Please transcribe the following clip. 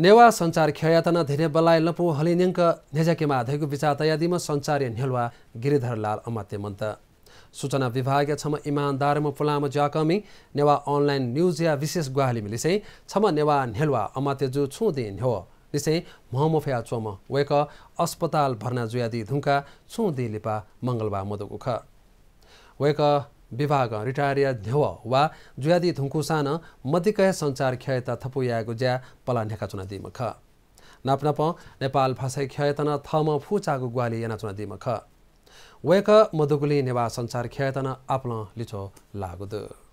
नेवा सञ्चार खयातना धेरै बलाय लपो नेजाकेमा नेज्याकेमा विचार विचातयादीमा सञ्चार्य नेलवा गिरिधरलाल अमात्य मन्त सूचना विभाग छम म पुलाम ज्याकमी नेवा अनलाइन न्युज या विशेष गुवाहाली मिलिसे छम नेवा नेलवा अमात्य जु छु दिन हो दिसै महमोफया चोम वेक अस्पताल भर्ना जुयादी धुङ्का छु दि लिपा मङ्गलबा मदोगुख वेक विभाग रिटायरिया ध्यव वा जुयादी थुङ्कुसान मतिकय सञ्चार ख्यायता थपुयाएको ज्या पला चुना दिमख नापनाप नेपाल भाषा ख्यायतन थम फुचागु ग्वाली याना दिमख वेक मधुगुली नेवा सञ्चार ख्यायतन आप्ल लिचो लागुद